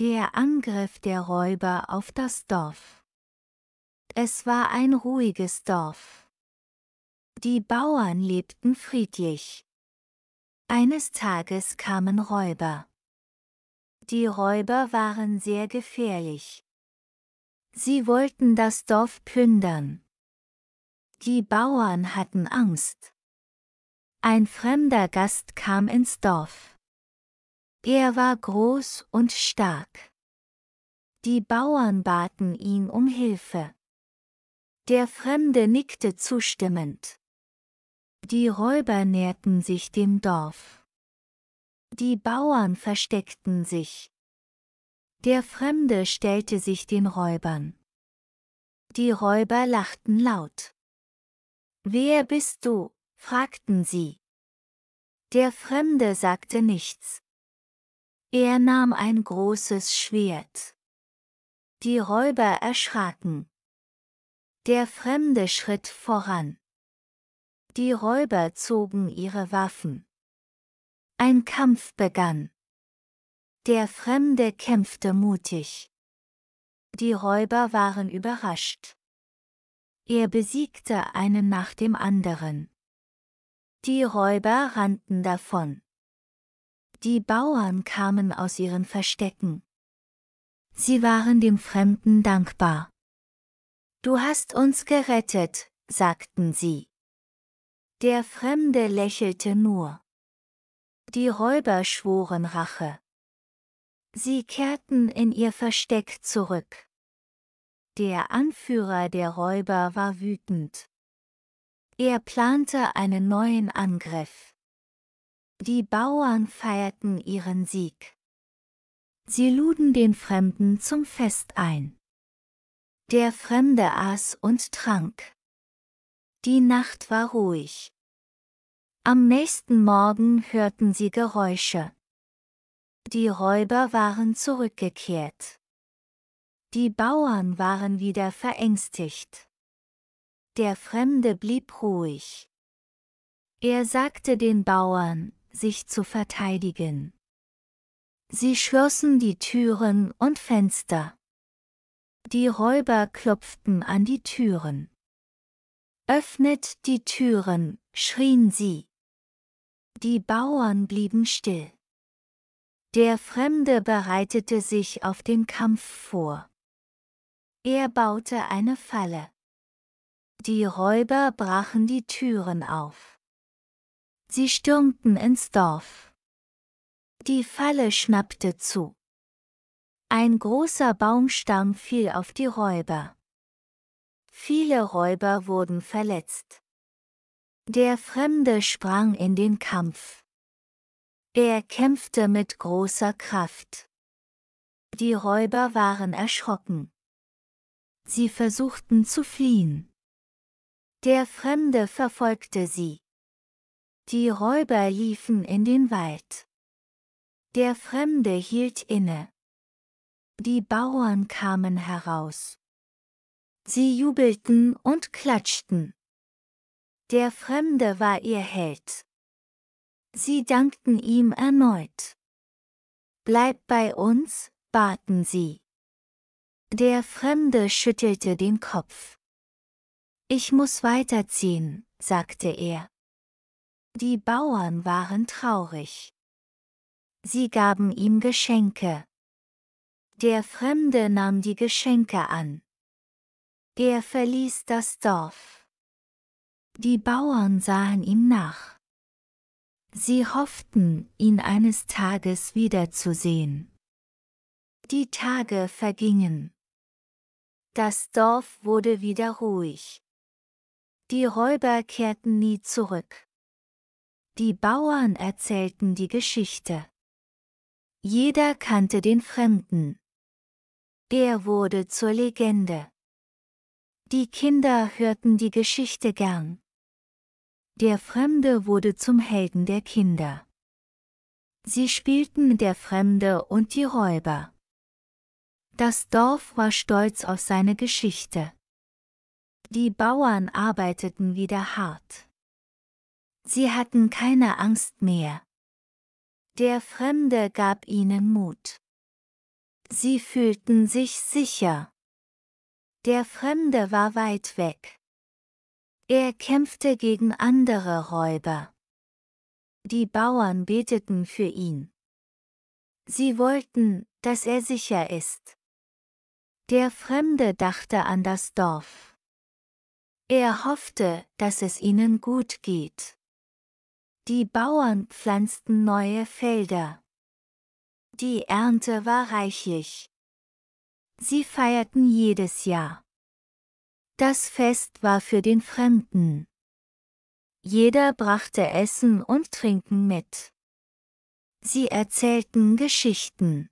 Der Angriff der Räuber auf das Dorf. Es war ein ruhiges Dorf. Die Bauern lebten friedlich. Eines Tages kamen Räuber. Die Räuber waren sehr gefährlich. Sie wollten das Dorf plündern. Die Bauern hatten Angst. Ein fremder Gast kam ins Dorf. Er war groß und stark. Die Bauern baten ihn um Hilfe. Der Fremde nickte zustimmend. Die Räuber näherten sich dem Dorf. Die Bauern versteckten sich. Der Fremde stellte sich den Räubern. Die Räuber lachten laut. Wer bist du? fragten sie. Der Fremde sagte nichts. Er nahm ein großes Schwert. Die Räuber erschraken. Der Fremde schritt voran. Die Räuber zogen ihre Waffen. Ein Kampf begann. Der Fremde kämpfte mutig. Die Räuber waren überrascht. Er besiegte einen nach dem anderen. Die Räuber rannten davon. Die Bauern kamen aus ihren Verstecken. Sie waren dem Fremden dankbar. Du hast uns gerettet, sagten sie. Der Fremde lächelte nur. Die Räuber schworen Rache. Sie kehrten in ihr Versteck zurück. Der Anführer der Räuber war wütend. Er plante einen neuen Angriff. Die Bauern feierten ihren Sieg. Sie luden den Fremden zum Fest ein. Der Fremde aß und trank. Die Nacht war ruhig. Am nächsten Morgen hörten sie Geräusche. Die Räuber waren zurückgekehrt. Die Bauern waren wieder verängstigt. Der Fremde blieb ruhig. Er sagte den Bauern, sich zu verteidigen. Sie schlossen die Türen und Fenster. Die Räuber klopften an die Türen. Öffnet die Türen, schrien sie. Die Bauern blieben still. Der Fremde bereitete sich auf den Kampf vor. Er baute eine Falle. Die Räuber brachen die Türen auf. Sie stürmten ins Dorf. Die Falle schnappte zu. Ein großer Baumstamm fiel auf die Räuber. Viele Räuber wurden verletzt. Der Fremde sprang in den Kampf. Er kämpfte mit großer Kraft. Die Räuber waren erschrocken. Sie versuchten zu fliehen. Der Fremde verfolgte sie. Die Räuber liefen in den Wald. Der Fremde hielt inne. Die Bauern kamen heraus. Sie jubelten und klatschten. Der Fremde war ihr Held. Sie dankten ihm erneut. Bleib bei uns, baten sie. Der Fremde schüttelte den Kopf. Ich muss weiterziehen, sagte er. Die Bauern waren traurig. Sie gaben ihm Geschenke. Der Fremde nahm die Geschenke an. Er verließ das Dorf. Die Bauern sahen ihm nach. Sie hofften, ihn eines Tages wiederzusehen. Die Tage vergingen. Das Dorf wurde wieder ruhig. Die Räuber kehrten nie zurück. Die Bauern erzählten die Geschichte. Jeder kannte den Fremden. Der wurde zur Legende. Die Kinder hörten die Geschichte gern. Der Fremde wurde zum Helden der Kinder. Sie spielten der Fremde und die Räuber. Das Dorf war stolz auf seine Geschichte. Die Bauern arbeiteten wieder hart. Sie hatten keine Angst mehr. Der Fremde gab ihnen Mut. Sie fühlten sich sicher. Der Fremde war weit weg. Er kämpfte gegen andere Räuber. Die Bauern beteten für ihn. Sie wollten, dass er sicher ist. Der Fremde dachte an das Dorf. Er hoffte, dass es ihnen gut geht. Die Bauern pflanzten neue Felder. Die Ernte war reichlich. Sie feierten jedes Jahr. Das Fest war für den Fremden. Jeder brachte Essen und Trinken mit. Sie erzählten Geschichten.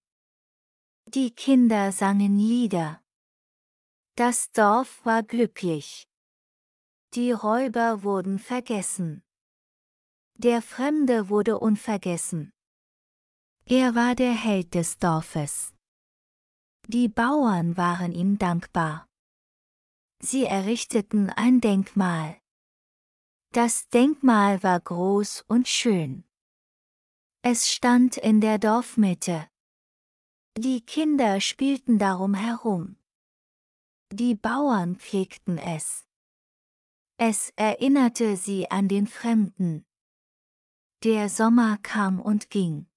Die Kinder sangen Lieder. Das Dorf war glücklich. Die Räuber wurden vergessen. Der Fremde wurde unvergessen. Er war der Held des Dorfes. Die Bauern waren ihm dankbar. Sie errichteten ein Denkmal. Das Denkmal war groß und schön. Es stand in der Dorfmitte. Die Kinder spielten darum herum. Die Bauern pflegten es. Es erinnerte sie an den Fremden. Der Sommer kam und ging.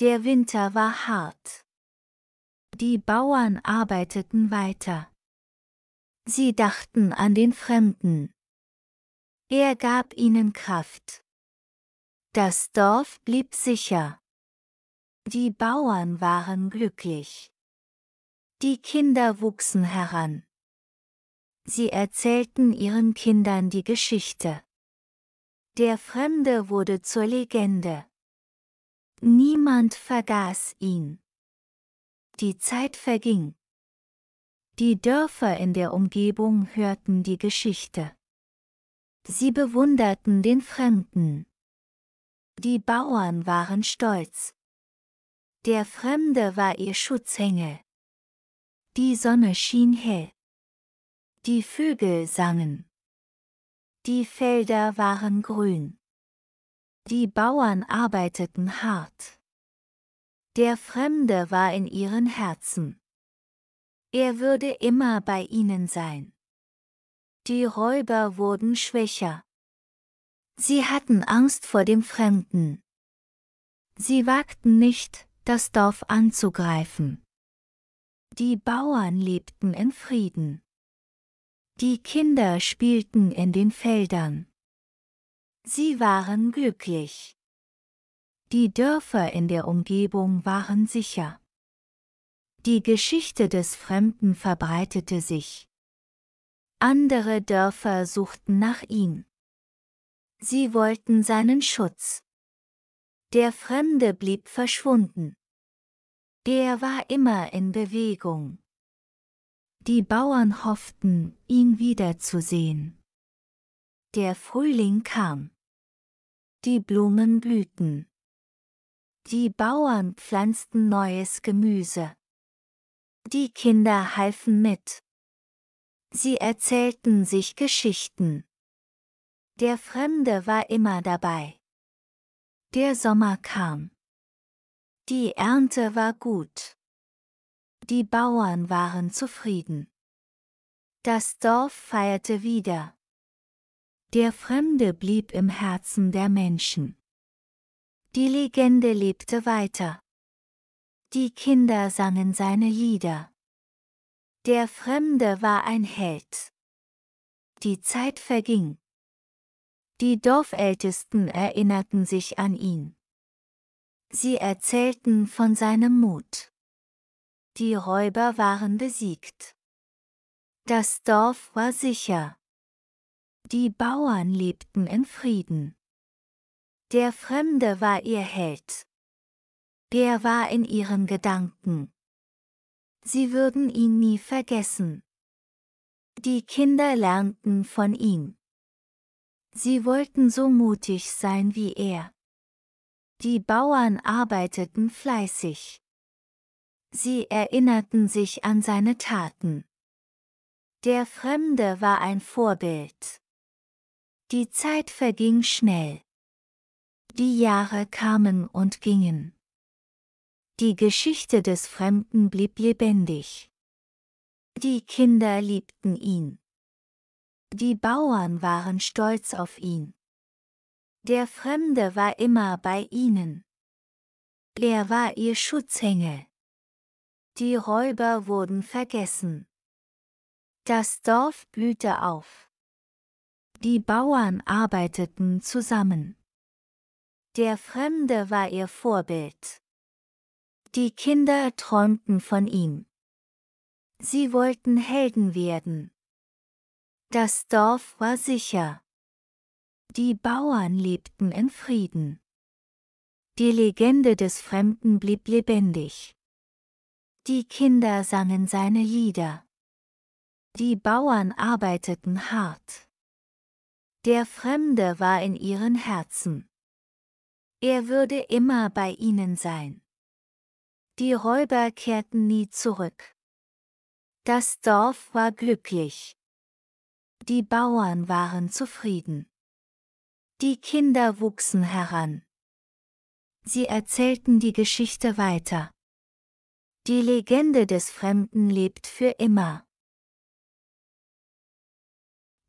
Der Winter war hart. Die Bauern arbeiteten weiter. Sie dachten an den Fremden. Er gab ihnen Kraft. Das Dorf blieb sicher. Die Bauern waren glücklich. Die Kinder wuchsen heran. Sie erzählten ihren Kindern die Geschichte. Der Fremde wurde zur Legende. Niemand vergaß ihn. Die Zeit verging. Die Dörfer in der Umgebung hörten die Geschichte. Sie bewunderten den Fremden. Die Bauern waren stolz. Der Fremde war ihr Schutzengel. Die Sonne schien hell. Die Vögel sangen. Die Felder waren grün. Die Bauern arbeiteten hart. Der Fremde war in ihren Herzen. Er würde immer bei ihnen sein. Die Räuber wurden schwächer. Sie hatten Angst vor dem Fremden. Sie wagten nicht, das Dorf anzugreifen. Die Bauern lebten in Frieden. Die Kinder spielten in den Feldern. Sie waren glücklich. Die Dörfer in der Umgebung waren sicher. Die Geschichte des Fremden verbreitete sich. Andere Dörfer suchten nach ihm. Sie wollten seinen Schutz. Der Fremde blieb verschwunden. Der war immer in Bewegung. Die Bauern hofften, ihn wiederzusehen. Der Frühling kam. Die Blumen blühten. Die Bauern pflanzten neues Gemüse. Die Kinder halfen mit. Sie erzählten sich Geschichten. Der Fremde war immer dabei. Der Sommer kam. Die Ernte war gut. Die Bauern waren zufrieden. Das Dorf feierte wieder. Der Fremde blieb im Herzen der Menschen. Die Legende lebte weiter. Die Kinder sangen seine Lieder. Der Fremde war ein Held. Die Zeit verging. Die Dorfältesten erinnerten sich an ihn. Sie erzählten von seinem Mut. Die Räuber waren besiegt. Das Dorf war sicher. Die Bauern lebten in Frieden. Der Fremde war ihr Held. Der war in ihren Gedanken. Sie würden ihn nie vergessen. Die Kinder lernten von ihm. Sie wollten so mutig sein wie er. Die Bauern arbeiteten fleißig. Sie erinnerten sich an seine Taten. Der Fremde war ein Vorbild. Die Zeit verging schnell. Die Jahre kamen und gingen. Die Geschichte des Fremden blieb lebendig. Die Kinder liebten ihn. Die Bauern waren stolz auf ihn. Der Fremde war immer bei ihnen. Er war ihr Schutzengel. Die Räuber wurden vergessen. Das Dorf blühte auf. Die Bauern arbeiteten zusammen. Der Fremde war ihr Vorbild. Die Kinder träumten von ihm. Sie wollten Helden werden. Das Dorf war sicher. Die Bauern lebten in Frieden. Die Legende des Fremden blieb lebendig. Die Kinder sangen seine Lieder. Die Bauern arbeiteten hart. Der Fremde war in ihren Herzen. Er würde immer bei ihnen sein. Die Räuber kehrten nie zurück. Das Dorf war glücklich. Die Bauern waren zufrieden. Die Kinder wuchsen heran. Sie erzählten die Geschichte weiter. Die Legende des Fremden lebt für immer.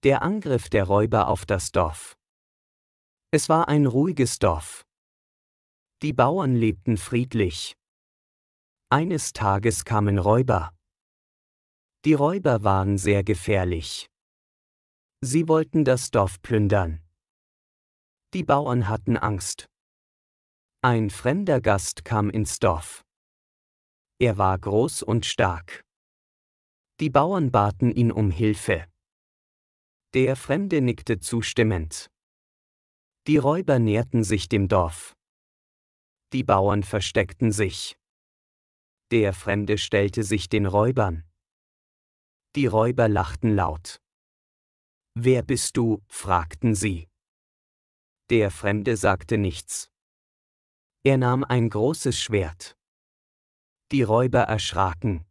Der Angriff der Räuber auf das Dorf. Es war ein ruhiges Dorf. Die Bauern lebten friedlich. Eines Tages kamen Räuber. Die Räuber waren sehr gefährlich. Sie wollten das Dorf plündern. Die Bauern hatten Angst. Ein fremder Gast kam ins Dorf. Er war groß und stark. Die Bauern baten ihn um Hilfe. Der Fremde nickte zustimmend. Die Räuber näherten sich dem Dorf. Die Bauern versteckten sich. Der Fremde stellte sich den Räubern. Die Räuber lachten laut. Wer bist du? fragten sie. Der Fremde sagte nichts. Er nahm ein großes Schwert. Die Räuber erschraken.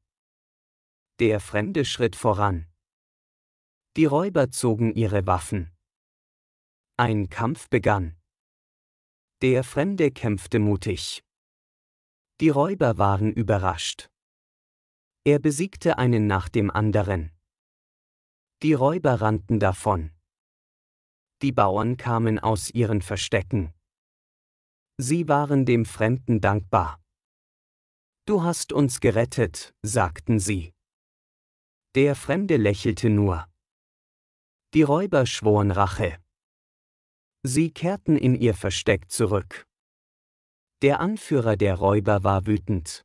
Der Fremde schritt voran. Die Räuber zogen ihre Waffen. Ein Kampf begann. Der Fremde kämpfte mutig. Die Räuber waren überrascht. Er besiegte einen nach dem anderen. Die Räuber rannten davon. Die Bauern kamen aus ihren Verstecken. Sie waren dem Fremden dankbar. Du hast uns gerettet, sagten sie. Der Fremde lächelte nur. Die Räuber schworen Rache. Sie kehrten in ihr Versteck zurück. Der Anführer der Räuber war wütend.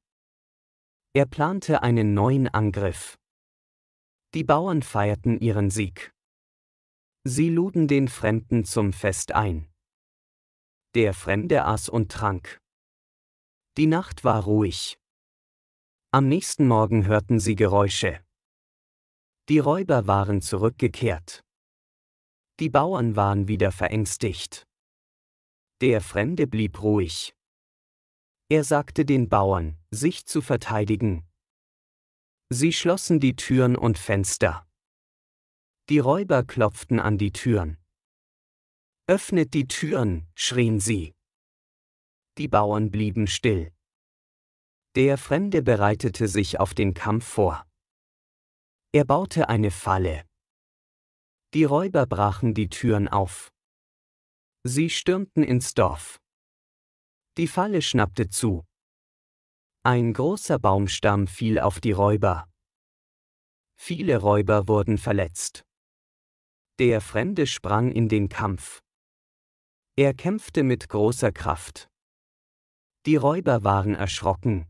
Er plante einen neuen Angriff. Die Bauern feierten ihren Sieg. Sie luden den Fremden zum Fest ein. Der Fremde aß und trank. Die Nacht war ruhig. Am nächsten Morgen hörten sie Geräusche. Die Räuber waren zurückgekehrt. Die Bauern waren wieder verängstigt. Der Fremde blieb ruhig. Er sagte den Bauern, sich zu verteidigen. Sie schlossen die Türen und Fenster. Die Räuber klopften an die Türen. Öffnet die Türen, schrien sie. Die Bauern blieben still. Der Fremde bereitete sich auf den Kampf vor. Er baute eine Falle. Die Räuber brachen die Türen auf. Sie stürmten ins Dorf. Die Falle schnappte zu. Ein großer Baumstamm fiel auf die Räuber. Viele Räuber wurden verletzt. Der Fremde sprang in den Kampf. Er kämpfte mit großer Kraft. Die Räuber waren erschrocken.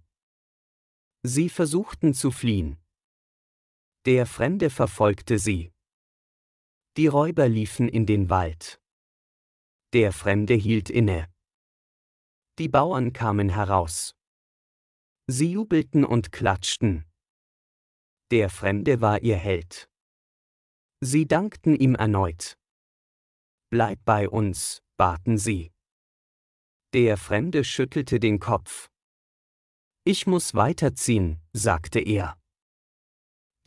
Sie versuchten zu fliehen. Der Fremde verfolgte sie. Die Räuber liefen in den Wald. Der Fremde hielt inne. Die Bauern kamen heraus. Sie jubelten und klatschten. Der Fremde war ihr Held. Sie dankten ihm erneut. Bleib bei uns, baten sie. Der Fremde schüttelte den Kopf. Ich muss weiterziehen, sagte er.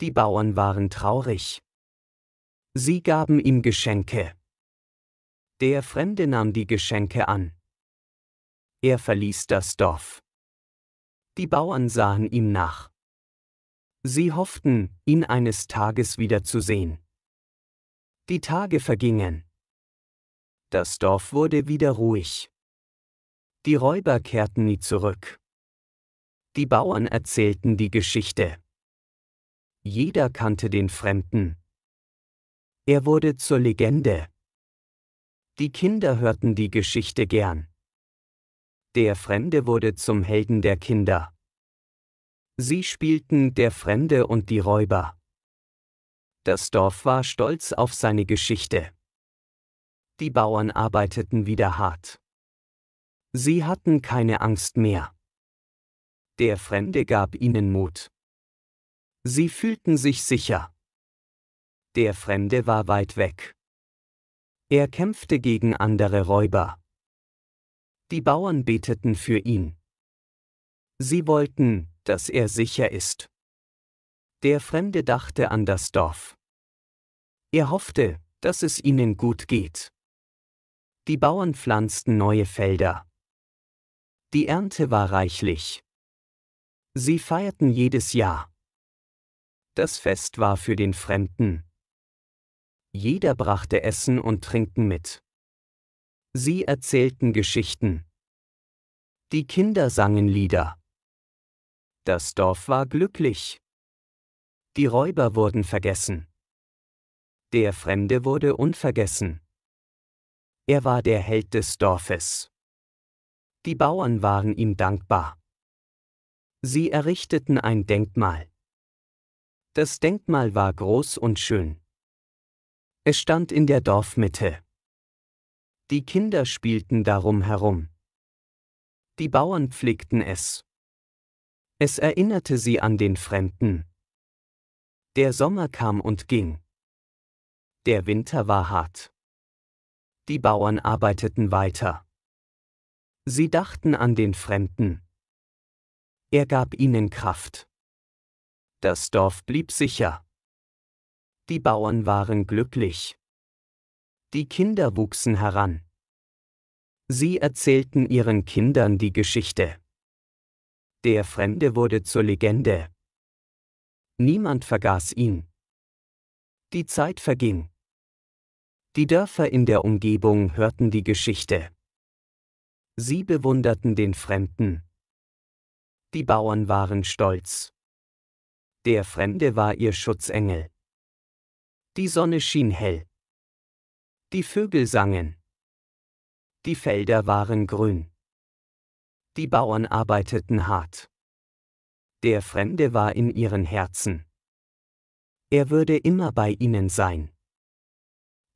Die Bauern waren traurig. Sie gaben ihm Geschenke. Der Fremde nahm die Geschenke an. Er verließ das Dorf. Die Bauern sahen ihm nach. Sie hofften, ihn eines Tages wiederzusehen. Die Tage vergingen. Das Dorf wurde wieder ruhig. Die Räuber kehrten nie zurück. Die Bauern erzählten die Geschichte. Jeder kannte den Fremden. Er wurde zur Legende. Die Kinder hörten die Geschichte gern. Der Fremde wurde zum Helden der Kinder. Sie spielten Der Fremde und die Räuber. Das Dorf war stolz auf seine Geschichte. Die Bauern arbeiteten wieder hart. Sie hatten keine Angst mehr. Der Fremde gab ihnen Mut. Sie fühlten sich sicher. Der Fremde war weit weg. Er kämpfte gegen andere Räuber. Die Bauern beteten für ihn. Sie wollten, dass er sicher ist. Der Fremde dachte an das Dorf. Er hoffte, dass es ihnen gut geht. Die Bauern pflanzten neue Felder. Die Ernte war reichlich. Sie feierten jedes Jahr. Das Fest war für den Fremden. Jeder brachte Essen und Trinken mit. Sie erzählten Geschichten. Die Kinder sangen Lieder. Das Dorf war glücklich. Die Räuber wurden vergessen. Der Fremde wurde unvergessen. Er war der Held des Dorfes. Die Bauern waren ihm dankbar. Sie errichteten ein Denkmal. Das Denkmal war groß und schön. Es stand in der Dorfmitte. Die Kinder spielten darum herum. Die Bauern pflegten es. Es erinnerte sie an den Fremden. Der Sommer kam und ging. Der Winter war hart. Die Bauern arbeiteten weiter. Sie dachten an den Fremden er gab ihnen Kraft. Das Dorf blieb sicher. Die Bauern waren glücklich. Die Kinder wuchsen heran. Sie erzählten ihren Kindern die Geschichte. Der Fremde wurde zur Legende. Niemand vergaß ihn. Die Zeit verging. Die Dörfer in der Umgebung hörten die Geschichte. Sie bewunderten den Fremden, die Bauern waren stolz. Der Fremde war ihr Schutzengel. Die Sonne schien hell. Die Vögel sangen. Die Felder waren grün. Die Bauern arbeiteten hart. Der Fremde war in ihren Herzen. Er würde immer bei ihnen sein.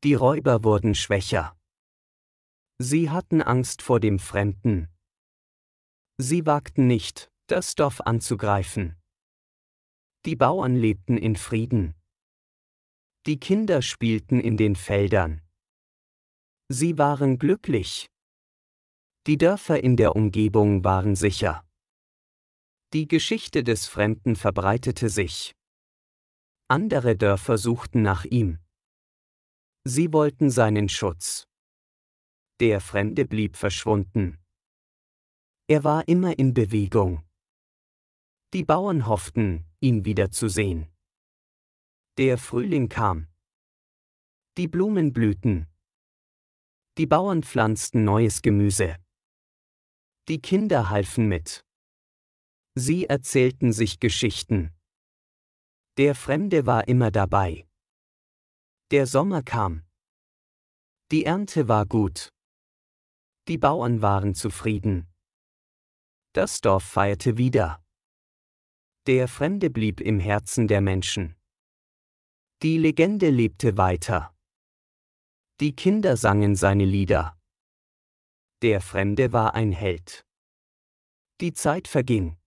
Die Räuber wurden schwächer. Sie hatten Angst vor dem Fremden. Sie wagten nicht, das Dorf anzugreifen. Die Bauern lebten in Frieden. Die Kinder spielten in den Feldern. Sie waren glücklich. Die Dörfer in der Umgebung waren sicher. Die Geschichte des Fremden verbreitete sich. Andere Dörfer suchten nach ihm. Sie wollten seinen Schutz. Der Fremde blieb verschwunden. Er war immer in Bewegung. Die Bauern hofften, ihn wiederzusehen. Der Frühling kam. Die Blumen blühten. Die Bauern pflanzten neues Gemüse. Die Kinder halfen mit. Sie erzählten sich Geschichten. Der Fremde war immer dabei. Der Sommer kam. Die Ernte war gut. Die Bauern waren zufrieden. Das Dorf feierte wieder. Der Fremde blieb im Herzen der Menschen. Die Legende lebte weiter. Die Kinder sangen seine Lieder. Der Fremde war ein Held. Die Zeit verging.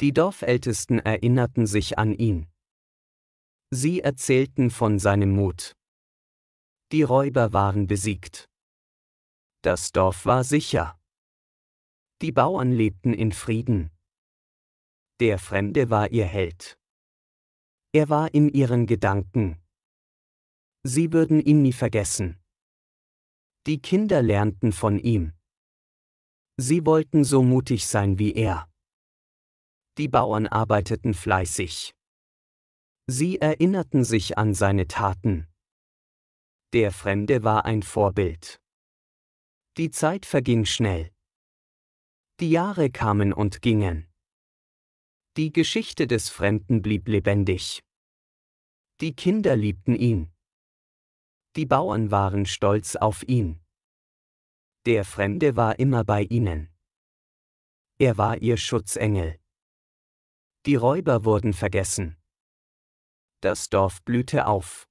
Die Dorfältesten erinnerten sich an ihn. Sie erzählten von seinem Mut. Die Räuber waren besiegt. Das Dorf war sicher. Die Bauern lebten in Frieden. Der Fremde war ihr Held. Er war in ihren Gedanken. Sie würden ihn nie vergessen. Die Kinder lernten von ihm. Sie wollten so mutig sein wie er. Die Bauern arbeiteten fleißig. Sie erinnerten sich an seine Taten. Der Fremde war ein Vorbild. Die Zeit verging schnell. Die Jahre kamen und gingen. Die Geschichte des Fremden blieb lebendig. Die Kinder liebten ihn. Die Bauern waren stolz auf ihn. Der Fremde war immer bei ihnen. Er war ihr Schutzengel. Die Räuber wurden vergessen. Das Dorf blühte auf.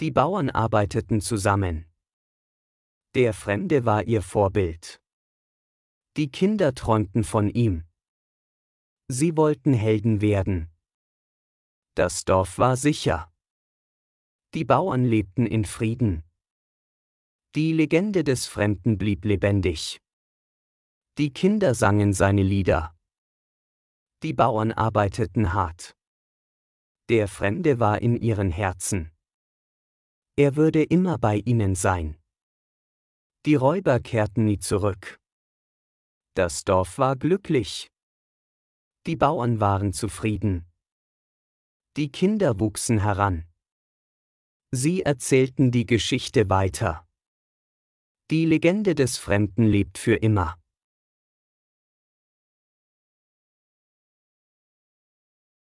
Die Bauern arbeiteten zusammen. Der Fremde war ihr Vorbild. Die Kinder träumten von ihm sie wollten Helden werden. Das Dorf war sicher. Die Bauern lebten in Frieden. Die Legende des Fremden blieb lebendig. Die Kinder sangen seine Lieder. Die Bauern arbeiteten hart. Der Fremde war in ihren Herzen. Er würde immer bei ihnen sein. Die Räuber kehrten nie zurück. Das Dorf war glücklich. Die Bauern waren zufrieden. Die Kinder wuchsen heran. Sie erzählten die Geschichte weiter. Die Legende des Fremden lebt für immer.